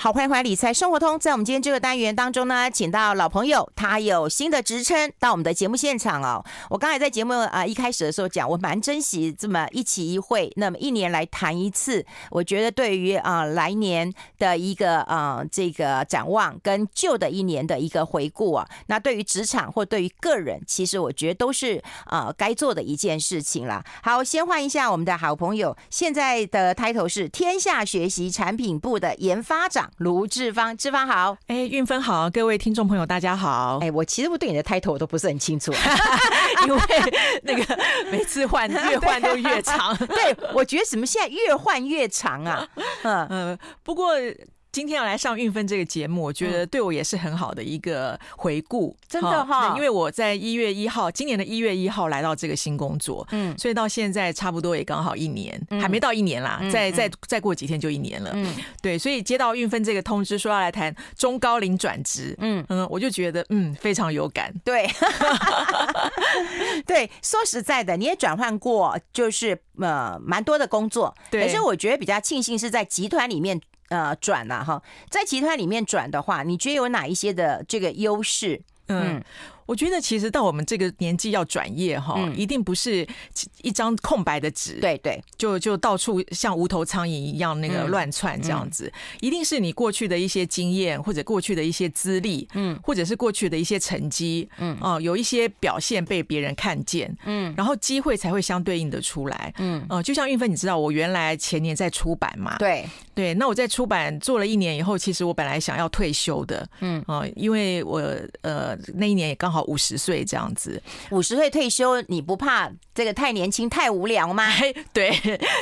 好，欢迎回来，理财生活通。在我们今天这个单元当中呢，请到老朋友，他有新的职称到我们的节目现场哦。我刚才在节目啊一开始的时候讲，我蛮珍惜这么一期一会，那么一年来谈一次，我觉得对于啊来年的一个啊这个展望跟旧的一年的一个回顾啊，那对于职场或对于个人，其实我觉得都是呃该做的一件事情啦。好，先换一下我们的好朋友，现在的 title 是天下学习产品部的研发长。卢志芳，志芳好，哎，运芬好，各位听众朋友，大家好，哎，我其实我对你的 title 我都不是很清楚，因为那个每次换越换都越长，对我觉得什么现在越换越长啊，嗯嗯，不过。今天要来上运分这个节目，我觉得对我也是很好的一个回顾，真的哈。因为我在一月一号，今年的一月一号来到这个新工作，嗯，所以到现在差不多也刚好一年，还没到一年啦，再再再过几天就一年了。嗯，对，所以接到运分这个通知，说要来谈中高龄转职，嗯嗯，我就觉得嗯非常有感。对，对，说实在的，你也转换过，就是呃蛮多的工作，对，可是我觉得比较庆幸是在集团里面。呃，转了哈，在集团里面转的话，你觉得有哪一些的这个优势？嗯。我觉得其实到我们这个年纪要转业哈，一定不是一张空白的纸。对对，就就到处像无头苍蝇一样那个乱窜这样子，一定是你过去的一些经验或者过去的一些资历，嗯，或者是过去的一些成绩，嗯，哦，有一些表现被别人看见，嗯，然后机会才会相对应的出来，嗯，哦，就像运芬，你知道我原来前年在出版嘛，对对，那我在出版做了一年以后，其实我本来想要退休的，嗯，哦，因为我呃那一年也刚好。五十岁这样子，五十岁退休，你不怕这个太年轻太无聊吗？对，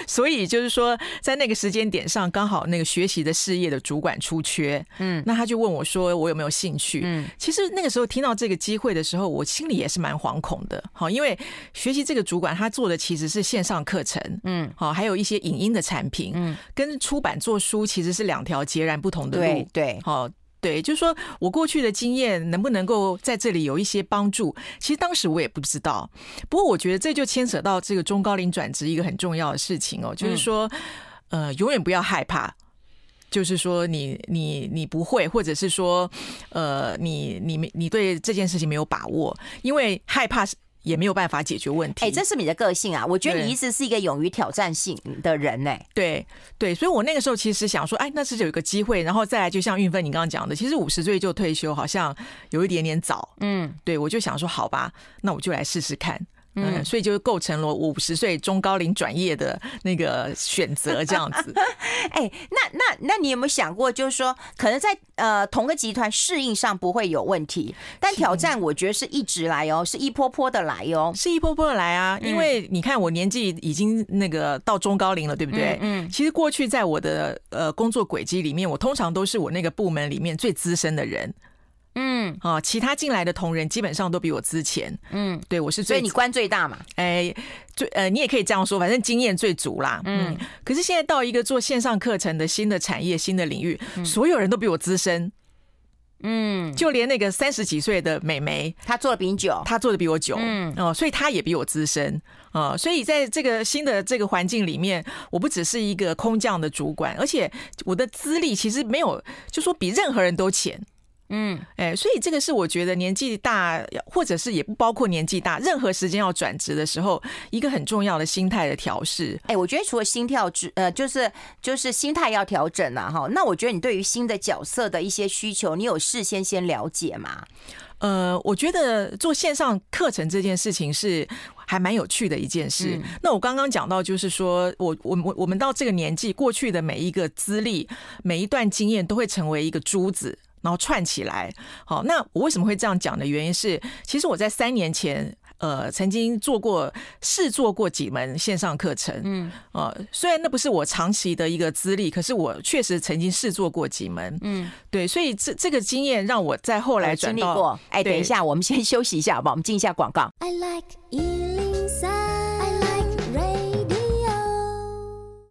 所以就是说，在那个时间点上，刚好那个学习的事业的主管出缺，嗯，那他就问我说：“我有没有兴趣？”嗯，其实那个时候听到这个机会的时候，我心里也是蛮惶恐的，好，因为学习这个主管他做的其实是线上课程，嗯，好，还有一些影音的产品，嗯，跟出版做书其实是两条截然不同的路，对，好。对，就是说我过去的经验能不能够在这里有一些帮助？其实当时我也不知道，不过我觉得这就牵扯到这个中高龄转职一个很重要的事情哦，就是说，呃，永远不要害怕，就是说你你你不会，或者是说，呃，你你你对这件事情没有把握，因为害怕。也没有办法解决问题。哎，这是你的个性啊！我觉得你一直是一个勇于挑战性的人呢。对对，所以我那个时候其实想说，哎，那是有一个机会，然后再来，就像运分你刚刚讲的，其实五十岁就退休好像有一点点早。嗯，对，我就想说，好吧，那我就来试试看。嗯，所以就构成了五十岁中高龄转业的那个选择，这样子。哎，那那那你有没有想过，就是说可能在呃同个集团适应上不会有问题，但挑战我觉得是一直来哦，是一波波的来哦，是一波波的来啊。因为你看我年纪已经那个到中高龄了，对不对？嗯。其实过去在我的呃工作轨迹里面，我通常都是我那个部门里面最资深的人。嗯，哦，其他进来的同仁基本上都比我资浅，嗯，对我是最，所以你官最大嘛，哎，最呃，你也可以这样说，反正经验最足啦，嗯，可是现在到一个做线上课程的新的产业、新的领域，所有人都比我资深，嗯，就连那个三十几岁的美眉，她做的比你久，她做的比我久，嗯，哦，所以她也比我资深，啊，所以在这个新的这个环境里面，我不只是一个空降的主管，而且我的资历其实没有，就说比任何人都浅。嗯，哎，所以这个是我觉得年纪大，或者是也不包括年纪大，任何时间要转职的时候，一个很重要的心态的调试。哎，我觉得除了心跳，呃，就是就是心态要调整啊，哈。那我觉得你对于新的角色的一些需求，你有事先先了解吗？呃，我觉得做线上课程这件事情是还蛮有趣的一件事。那我刚刚讲到，就是说我我我我们到这个年纪，过去的每一个资历，每一段经验都会成为一个珠子。然后串起来，好，那我为什么会这样讲的原因是，其实我在三年前，呃，曾经做过试做过几门线上课程，嗯，呃，虽然那不是我长期的一个资历，可是我确实曾经试做过几门，嗯，对，所以这这个经验让我在后来经历过，哎，等一下，我们先休息一下，好吧，我们进一下广告。I like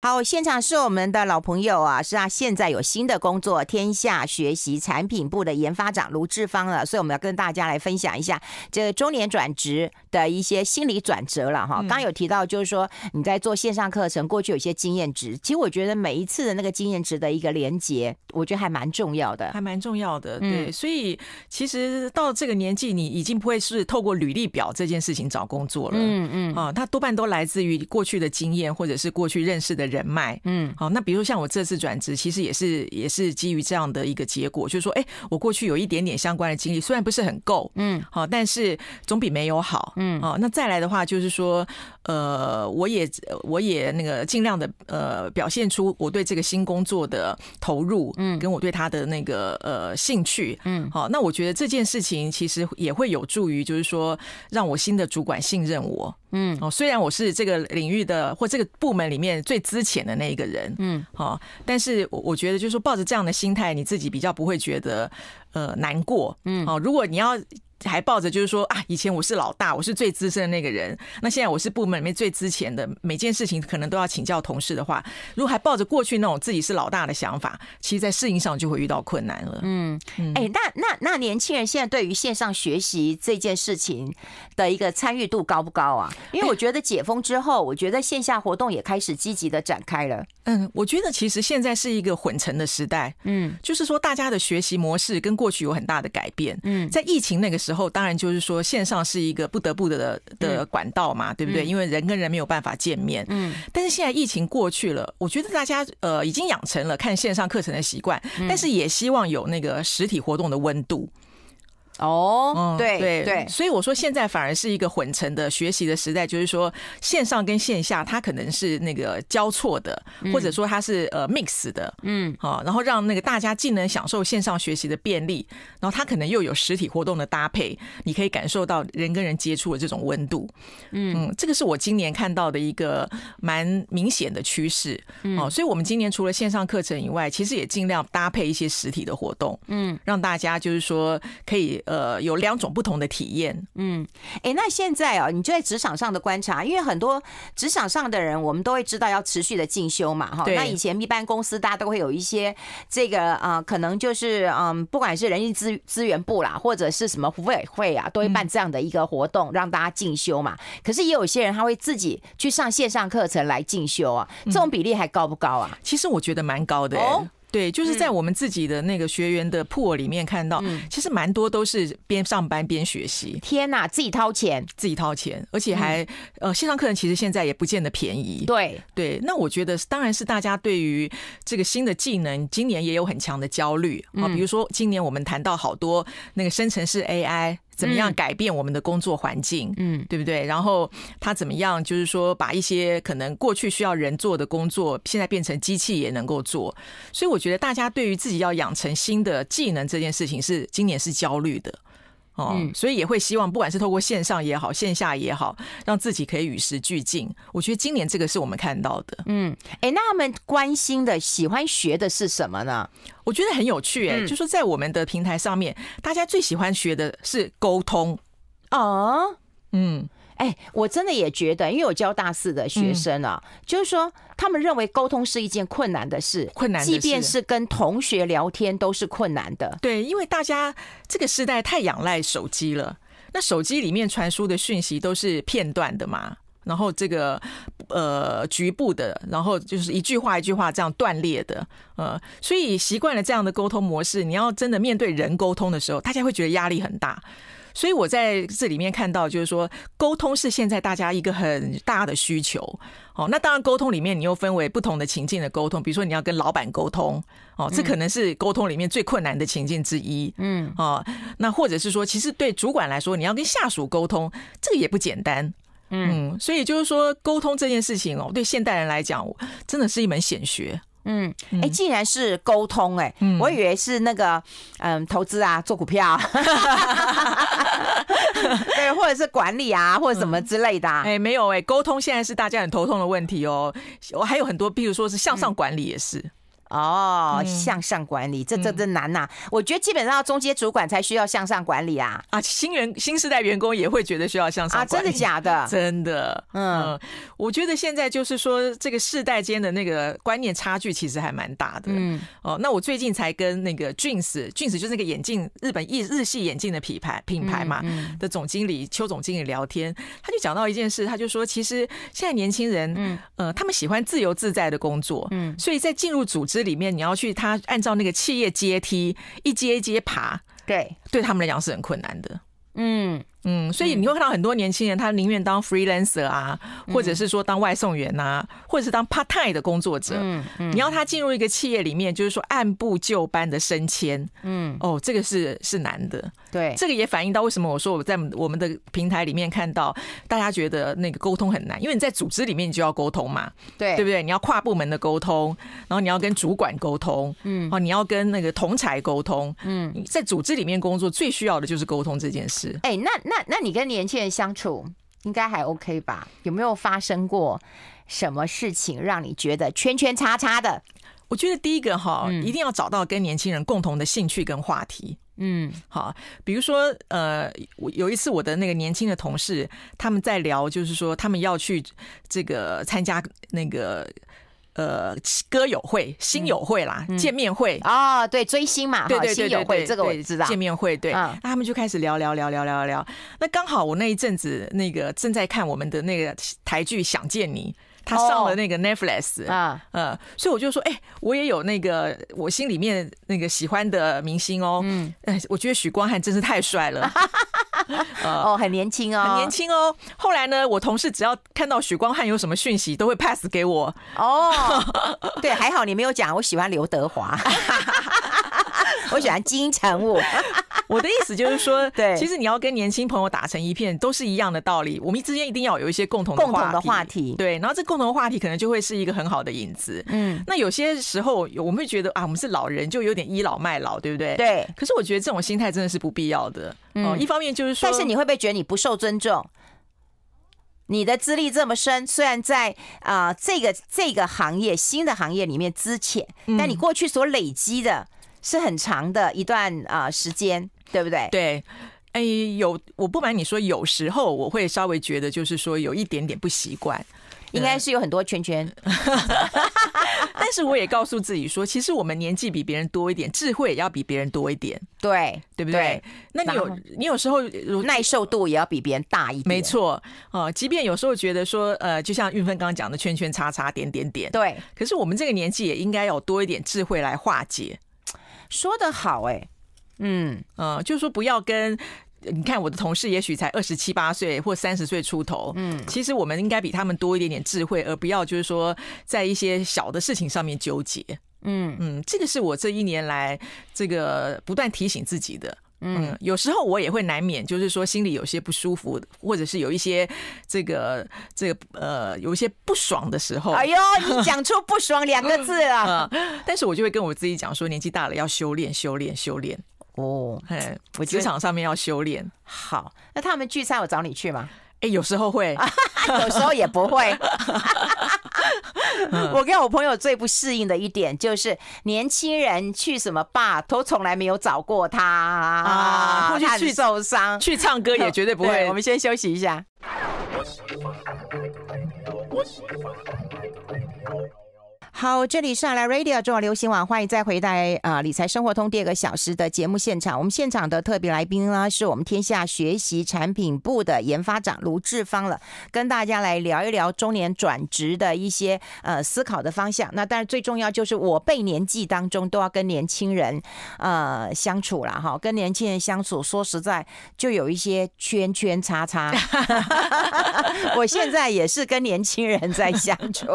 好，现场是我们的老朋友啊，是啊，现在有新的工作，天下学习产品部的研发长卢志芳了，所以我们要跟大家来分享一下这个中年转职的一些心理转折了哈。刚有提到，就是说你在做线上课程，过去有一些经验值，其实我觉得每一次的那个经验值的一个连接，我觉得还蛮重要的，还蛮重要的，对。所以其实到这个年纪，你已经不会是透过履历表这件事情找工作了，嗯嗯，啊，他多半都来自于过去的经验，或者是过去认识的人。人脉，嗯，好，那比如像我这次转职，其实也是也是基于这样的一个结果，就是说，哎，我过去有一点点相关的经历，虽然不是很够，嗯，好，但是总比没有好，嗯，好，那再来的话就是说。呃，我也我也那个尽量的呃，表现出我对这个新工作的投入，嗯，跟我对他的那个呃兴趣，嗯，好，那我觉得这件事情其实也会有助于，就是说让我新的主管信任我，嗯，哦，虽然我是这个领域的或这个部门里面最资浅的那一个人，嗯，好，但是我我觉得就是抱着这样的心态，你自己比较不会觉得呃难过，嗯，哦，如果你要。还抱着就是说啊，以前我是老大，我是最资深的那个人。那现在我是部门里面最值钱的，每件事情可能都要请教同事的话，如果还抱着过去那种自己是老大的想法，其实，在适应上就会遇到困难了。嗯，哎，那那那年轻人现在对于线上学习这件事情的一个参与度高不高啊？因为我觉得解封之后，我觉得线下活动也开始积极的展开了。嗯，我觉得其实现在是一个混成的时代。嗯，就是说大家的学习模式跟过去有很大的改变。嗯，在疫情那个时候。后当然就是说，线上是一个不得不的的管道嘛，对不对？因为人跟人没有办法见面。嗯，但是现在疫情过去了，我觉得大家呃已经养成了看线上课程的习惯，但是也希望有那个实体活动的温度。哦，对对对，所以我说现在反而是一个混成的学习的时代，就是说线上跟线下它可能是那个交错的，或者说它是呃 mix 的，嗯，好，然后让那个大家既能享受线上学习的便利，然后它可能又有实体活动的搭配，你可以感受到人跟人接触的这种温度，嗯，这个是我今年看到的一个蛮明显的趋势，哦，所以我们今年除了线上课程以外，其实也尽量搭配一些实体的活动，嗯，让大家就是说可以。呃，有两种不同的体验。嗯，哎，那现在啊，你就在职场上的观察，因为很多职场上的人，我们都会知道要持续的进修嘛，哈。那以前一般公司大家都会有一些这个啊，可能就是嗯，不管是人力资资源部啦，或者是什么委会啊，都会办这样的一个活动，让大家进修嘛。可是也有些人他会自己去上线上课程来进修啊，这种比例还高不高啊？其实我觉得蛮高的。对，就是在我们自己的那个学员的铺里面看到，其实蛮多都是边上班边学习。天哪，自己掏钱，自己掏钱，而且还呃线上课程其实现在也不见得便宜。对对，那我觉得当然是大家对于这个新的技能，今年也有很强的焦虑啊。比如说今年我们谈到好多那个生成式 AI。怎么样改变我们的工作环境？嗯，对不对？然后他怎么样？就是说，把一些可能过去需要人做的工作，现在变成机器也能够做。所以，我觉得大家对于自己要养成新的技能这件事情，是今年是焦虑的。哦，所以也会希望，不管是透过线上也好，线下也好，让自己可以与时俱进。我觉得今年这个是我们看到的。嗯，哎，那他们关心的、喜欢学的是什么呢？我觉得很有趣。哎，就说在我们的平台上面，大家最喜欢学的是沟通。哦，嗯。哎，我真的也觉得，因为我教大四的学生啊，就是说他们认为沟通是一件困难的事，困难，即便是跟同学聊天都是困难的。对，因为大家这个时代太仰赖手机了，那手机里面传输的讯息都是片段的嘛，然后这个呃局部的，然后就是一句话一句话这样断裂的，呃，所以习惯了这样的沟通模式，你要真的面对人沟通的时候，大家会觉得压力很大。所以，我在这里面看到，就是说，沟通是现在大家一个很大的需求。哦，那当然，沟通里面你又分为不同的情境的沟通，比如说你要跟老板沟通，哦，这可能是沟通里面最困难的情境之一。嗯，哦，那或者是说，其实对主管来说，你要跟下属沟通，这个也不简单。嗯，所以就是说，沟通这件事情哦，对现代人来讲，真的是一门显学。嗯，哎，竟然是沟通哎，我以为是那个嗯，投资啊，做股票，对，或者是管理啊，或者什么之类的。啊。哎，没有哎，沟通现在是大家很头痛的问题哦。我还有很多，比如说是向上管理也是。哦，向上管理这这这难呐！我觉得基本上中间主管才需要向上管理啊。啊，新员新时代员工也会觉得需要向上管啊，真的假的？真的，嗯，我觉得现在就是说这个世代间的那个观念差距其实还蛮大的。嗯，哦，那我最近才跟那个俊子，俊 s 就是那个眼镜日本日日系眼镜的品牌品牌嘛的总经理邱总经理聊天，他就讲到一件事，他就说其实现在年轻人，嗯呃，他们喜欢自由自在的工作，嗯，所以在进入组织。这里面你要去，他按照那个企业阶梯一阶阶爬，对，对他们来讲是很困难的，嗯。嗯，所以你会看到很多年轻人，他宁愿当 freelancer 啊，或者是说当外送员呐，或者是当 part time 的工作者。嗯嗯。你要他进入一个企业里面，就是说按部就班的升迁。嗯。哦，这个是是难的。对。这个也反映到为什么我说我在我们的平台里面看到大家觉得那个沟通很难，因为你在组织里面你就要沟通嘛。对。对不对？你要跨部门的沟通，然后你要跟主管沟通，嗯，好，你要跟那个同才沟通，嗯，在组织里面工作最需要的就是沟通这件事。哎，那那。那那你跟年轻人相处应该还 OK 吧？有没有发生过什么事情让你觉得圈圈叉叉的？我觉得第一个哈，一定要找到跟年轻人共同的兴趣跟话题。嗯，好，比如说呃，我有一次我的那个年轻的同事他们在聊，就是说他们要去这个参加那个。呃，歌友会、新友会啦，见面会啊，对，追星嘛，对对对会这个我也知道，见面会对，那他们就开始聊聊聊聊聊聊聊。那刚好我那一阵子那个正在看我们的那个台剧《想见你》，他上了那个 Netflix 啊，呃，所以我就说，哎，我也有那个我心里面那个喜欢的明星哦，嗯，哎，我觉得许光汉真是太帅了。哦，很年轻哦，很年轻哦。后来呢，我同事只要看到许光汉有什么讯息，都会 pass 给我。哦，对，还好你没有讲，我喜欢刘德华。我喜欢金城武。我的意思就是说，对，其实你要跟年轻朋友打成一片，都是一样的道理。我们之间一定要有一些共同共同的话题，对。然后这共同的话题可能就会是一个很好的引子。嗯，那有些时候我们会觉得啊，我们是老人，就有点倚老卖老，对不对？对。可是我觉得这种心态真的是不必要的。嗯，一方面就是说，但是你会不会觉得你不受尊重？你的资历这么深，虽然在啊这个这个行业新的行业里面资浅，但你过去所累积的。是很长的一段啊时间，对不对？对，哎，有我不瞒你说，有时候我会稍微觉得，就是说有一点点不习惯，应该是有很多圈圈。但是我也告诉自己说，其实我们年纪比别人多一点，智慧也要比别人多一点，对，对不对？那你有你有时候耐受度也要比别人大一点，没错。哦，即便有时候觉得说，呃，就像玉芬刚刚讲的，圈圈、叉叉、点点点，对。可是我们这个年纪也应该有多一点智慧来化解。说的好，哎，嗯嗯，就是说不要跟你看我的同事，也许才二十七八岁或三十岁出头，嗯，其实我们应该比他们多一点点智慧，而不要就是说在一些小的事情上面纠结，嗯嗯，这个是我这一年来这个不断提醒自己的。嗯，有时候我也会难免，就是说心里有些不舒服，或者是有一些这个这个呃有一些不爽的时候。哎呦，你讲出“不爽”两个字了。但是，我就会跟我自己讲说，年纪大了要修炼，修炼，修炼。哦，我职场上面要修炼。好，那他们聚餐，我找你去吗？哎，有时候会，有时候也不会。我跟我朋友最不适应的一点就是，年轻人去什么吧，都从来没有找过他啊，他去受伤，去唱歌也 绝对不会。我们先休息一下。好，这里是阿拉 Radio 中华流行网，欢迎再回到啊理财生活通第二个小时的节目现场。我们现场的特别来宾呢，是我们天下学习产品部的研发长卢志芳了，跟大家来聊一聊中年转职的一些呃思考的方向。那但是最重要就是我辈年纪当中都要跟年轻人呃相处了哈，跟年轻人相处，说实在就有一些圈圈叉叉。我现在也是跟年轻人在相处。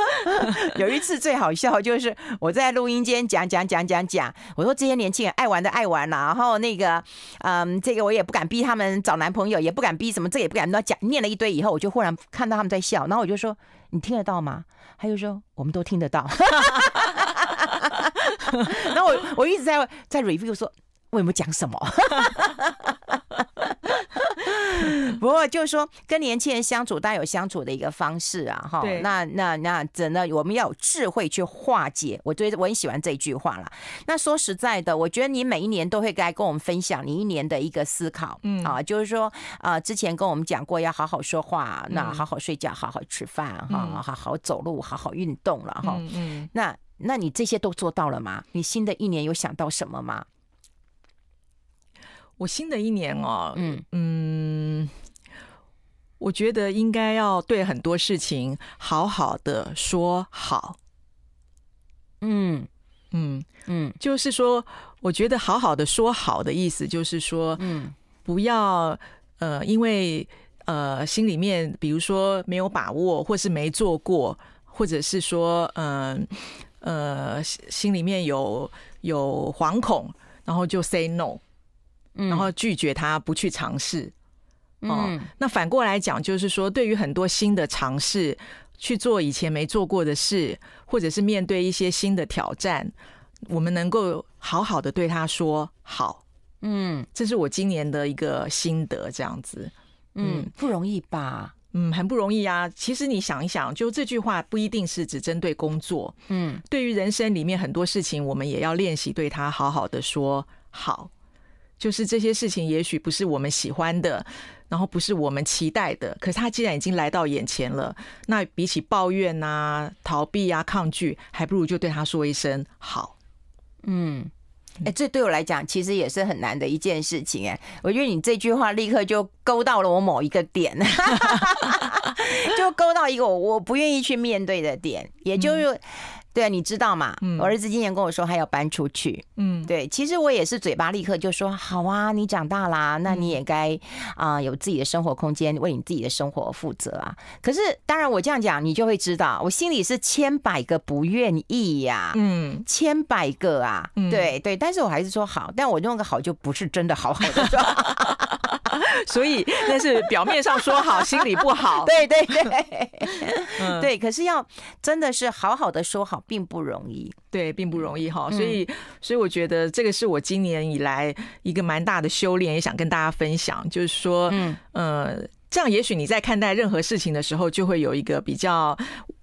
有一次最好笑，就是我在录音间讲讲讲讲讲，我说这些年轻人爱玩的爱玩了，然后那个，嗯，这个我也不敢逼他们找男朋友，也不敢逼什么，这也不敢乱讲，念了一堆以后，我就忽然看到他们在笑，然后我就说：“你听得到吗？”他就说：“我们都听得到。”然后我我一直在在 review 说我有没有讲什么。不过就是说，跟年轻人相处，大家有相处的一个方式啊，哈。那那那怎的，我们要有智慧去化解。我觉得我很喜欢这句话啦。那说实在的，我觉得你每一年都会该跟我们分享你一年的一个思考，嗯啊，就是说，呃，之前跟我们讲过要好好说话，那好好睡觉，好好吃饭，哈，好好走路，好好运动了，哈。嗯。那那你这些都做到了吗？你新的一年有想到什么吗？我新的一年哦，嗯嗯，我觉得应该要对很多事情好好的说好，嗯嗯嗯，就是说，我觉得好好的说好的意思就是说，嗯，不要呃，因为呃，心里面比如说没有把握，或是没做过，或者是说，嗯呃，心心里面有有惶恐，然后就 say no。然后拒绝他不去尝试，哦，那反过来讲，就是说对于很多新的尝试，去做以前没做过的事，或者是面对一些新的挑战，我们能够好好的对他说好，嗯，这是我今年的一个心得，这样子，嗯，不容易吧？嗯，很不容易啊。其实你想一想，就这句话不一定是只针对工作，嗯，对于人生里面很多事情，我们也要练习对他好好的说好。就是这些事情，也许不是我们喜欢的，然后不是我们期待的。可是他既然已经来到眼前了，那比起抱怨啊、逃避啊、抗拒，还不如就对他说一声好。嗯，哎，这对我来讲其实也是很难的一件事情。哎，我觉得你这句话立刻就勾到了我某一个点，就勾到一个我我不愿意去面对的点，也就是。对啊，你知道嘛？我儿子今年跟我说他要搬出去。嗯，对，其实我也是嘴巴立刻就说好啊，你长大啦，那你也该啊有自己的生活空间，为你自己的生活负责啊。可是当然，我这样讲你就会知道，我心里是千百个不愿意呀，嗯，千百个啊，对对，但是我还是说好，但我用个好就不是真的好好的。所以那是表面上说好，心里不好。对对对，对。可是要真的是好好的说好，并不容易。对，并不容易哈。所以，所以我觉得这个是我今年以来一个蛮大的修炼，也想跟大家分享。就是说，嗯呃，这样也许你在看待任何事情的时候，就会有一个比较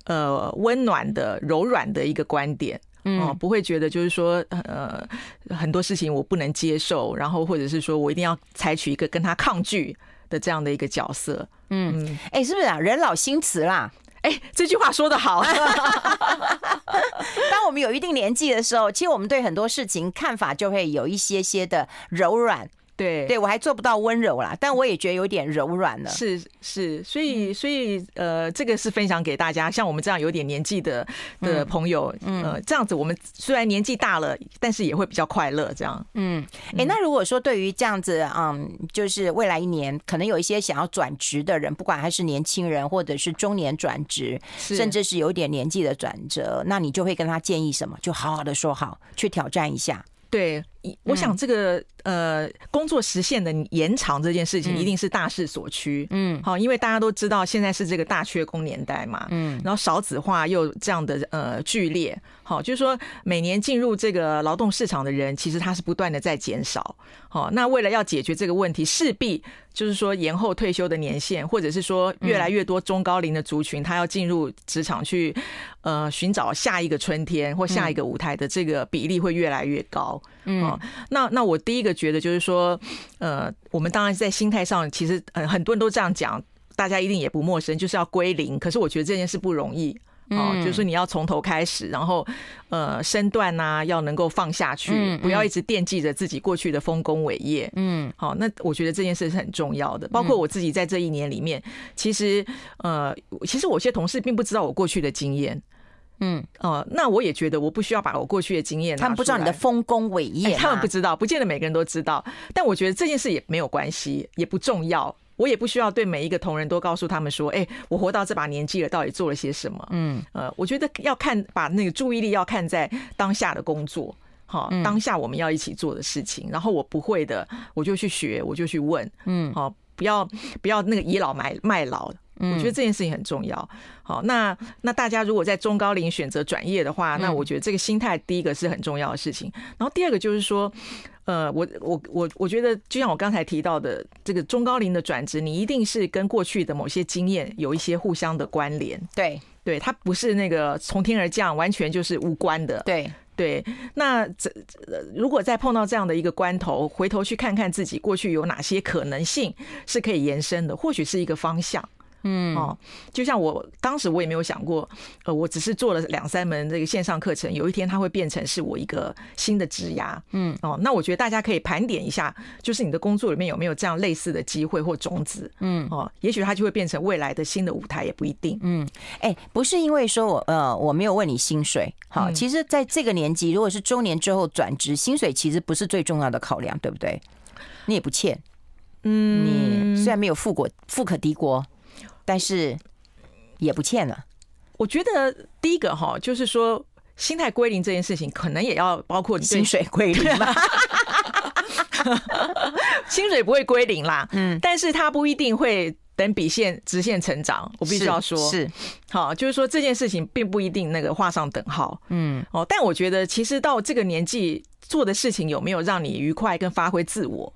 呃温暖的、柔软的一个观点。嗯，不会觉得就是说，呃，很多事情我不能接受，然后或者是说我一定要采取一个跟他抗拒的这样的一个角色。嗯，哎，是不是啊？人老心慈啦，哎，这句话说的好。当我们有一定年纪的时候，其实我们对很多事情看法就会有一些些的柔软。对对，我还做不到温柔啦，但我也觉得有点柔软了。是是，所以所以呃，这个是分享给大家，像我们这样有点年纪的的朋友，嗯，这样子我们虽然年纪大了，但是也会比较快乐。这样，嗯，哎，那如果说对于这样子嗯，就是未来一年可能有一些想要转职的人，不管还是年轻人或者是中年转职，甚至是有点年纪的转折，那你就会跟他建议什么？就好好的说好，去挑战一下。对。我想这个呃，工作时限的延长这件事情，一定是大势所趋。嗯，好，因为大家都知道现在是这个大缺工年代嘛，嗯，然后少子化又这样的呃剧烈，好，就是说每年进入这个劳动市场的人，其实他是不断的在减少。好，那为了要解决这个问题，势必就是说延后退休的年限，或者是说越来越多中高龄的族群，他要进入职场去呃寻找下一个春天或下一个舞台的这个比例会越来越高。嗯。那那我第一个觉得就是说，呃，我们当然在心态上，其实呃很多人都这样讲，大家一定也不陌生，就是要归零。可是我觉得这件事不容易哦，就是说你要从头开始，然后呃身段呐要能够放下去，不要一直惦记着自己过去的丰功伟业。嗯，好，那我觉得这件事是很重要的。包括我自己在这一年里面，其实呃，其实有些同事并不知道我过去的经验。嗯哦，那我也觉得我不需要把我过去的经验，他们不知道你的丰功伟业，他们不知道，不见得每个人都知道。但我觉得这件事也没有关系，也不重要，我也不需要对每一个同仁都告诉他们说，哎，我活到这把年纪了，到底做了些什么？嗯呃，我觉得要看把那个注意力要看在当下的工作，哦，当下我们要一起做的事情。然后我不会的，我就去学，我就去问。嗯，好，不要不要那个倚老卖卖老。我觉得这件事情很重要。好，那那大家如果在中高龄选择转业的话，那我觉得这个心态第一个是很重要的事情。然后第二个就是说，呃，我我我我觉得，就像我刚才提到的，这个中高龄的转职，你一定是跟过去的某些经验有一些互相的关联。对对，它不是那个从天而降，完全就是无关的。对对，那这如果再碰到这样的一个关头，回头去看看自己过去有哪些可能性是可以延伸的，或许是一个方向。嗯哦，就像我当时我也没有想过，呃，我只是做了两三门这个线上课程，有一天它会变成是我一个新的职涯。嗯哦，那我觉得大家可以盘点一下，就是你的工作里面有没有这样类似的机会或种子。嗯哦，也许它就会变成未来的新的舞台，也不一定。嗯，哎，不是因为说我呃我没有问你薪水，好，其实在这个年纪，如果是周年之后转职，薪水其实不是最重要的考量，对不对？你也不欠，嗯，你虽然没有富国富可敌国。但是也不欠了。我觉得第一个哈，就是说心态归零这件事情，可能也要包括薪水归零吧。薪水不会归零啦，嗯，但是它不一定会等比线直线成长。我必须要说，是好，就是说这件事情并不一定那个画上等号，嗯，哦，但我觉得其实到这个年纪做的事情有没有让你愉快跟发挥自我？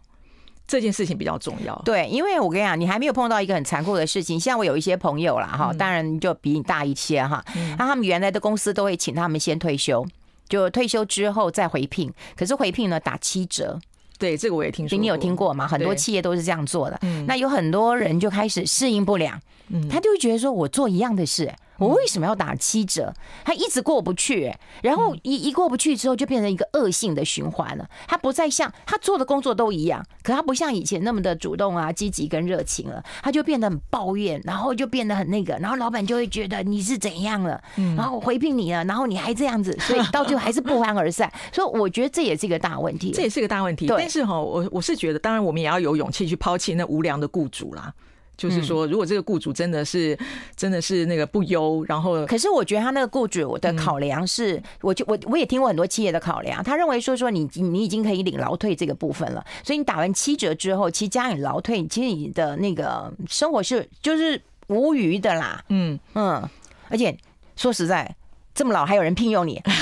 这件事情比较重要，对，因为我跟你讲，你还没有碰到一个很残酷的事情。像我有一些朋友啦，哈，当然就比你大一些哈，那他们原来的公司都会请他们先退休，就退休之后再回聘，可是回聘呢打七折。对，这个我也听说，你有听过吗？很多企业都是这样做的。嗯，那有很多人就开始适应不了，嗯，他就觉得说我做一样的事。我为什么要打七折？他一直过不去，然后一一过不去之后，就变成一个恶性的循环了。他不再像他做的工作都一样，可他不像以前那么的主动啊、积极跟热情了。他就变得很抱怨，然后就变得很那个，然后老板就会觉得你是怎样了，然后回聘你了，然后你还这样子，所以到最后还是不欢而散。所以我觉得这也是一个大问题，这也是个大问题。但是哈，我我是觉得，当然我们也要有勇气去抛弃那无良的雇主啦。就是说，如果这个雇主真的是真的是那个不优，然后可是我觉得他那个雇主的考量是，我就我我也听过很多企业的考量，他认为说说你你已经可以领劳退这个部分了，所以你打完七折之后，其实加你劳退，其实你的那个生活是就是无余的啦。嗯嗯，而且说实在，这么老还有人聘用你。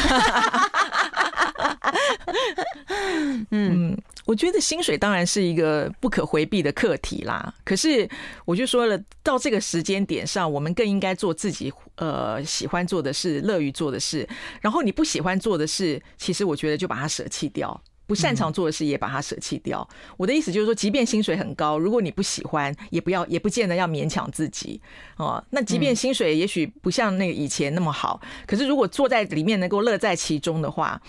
嗯，我觉得薪水当然是一个不可回避的课题啦。可是我就说了，到这个时间点上，我们更应该做自己呃喜欢做的事，乐于做的事。然后你不喜欢做的事，其实我觉得就把它舍弃掉；不擅长做的事也把它舍弃掉。我的意思就是说，即便薪水很高，如果你不喜欢，也不要，也不见得要勉强自己啊。那即便薪水也许不像那个以前那么好，可是如果坐在里面能够乐在其中的话。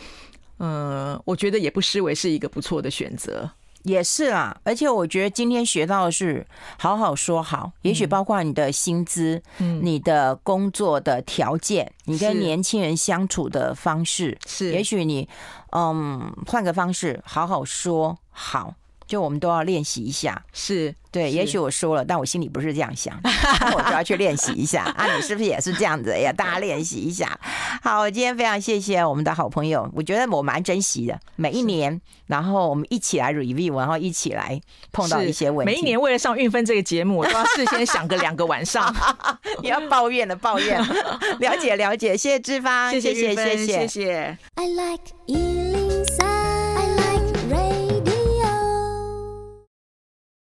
嗯，我觉得也不失为是一个不错的选择，也是啊。而且我觉得今天学到的是好好说好，也许包括你的薪资、你的工作的条件、你跟年轻人相处的方式，是也许你嗯，换个方式好好说好。就我们都要练习一下，是对，也许我说了，但我心里不是这样想，我就要去练习一下。啊，你是不是也是这样子？哎呀，大家练习一下。好，今天非常谢谢我们的好朋友，我觉得我蛮珍惜的，每一年，然后我们一起来 review，然后一起来碰到一些问题。每一年为了上运分这个节目，我都要事先想个两个晚上，你 要抱怨的抱怨。了解了解，谢谢志芳，谢谢谢谢。谢谢。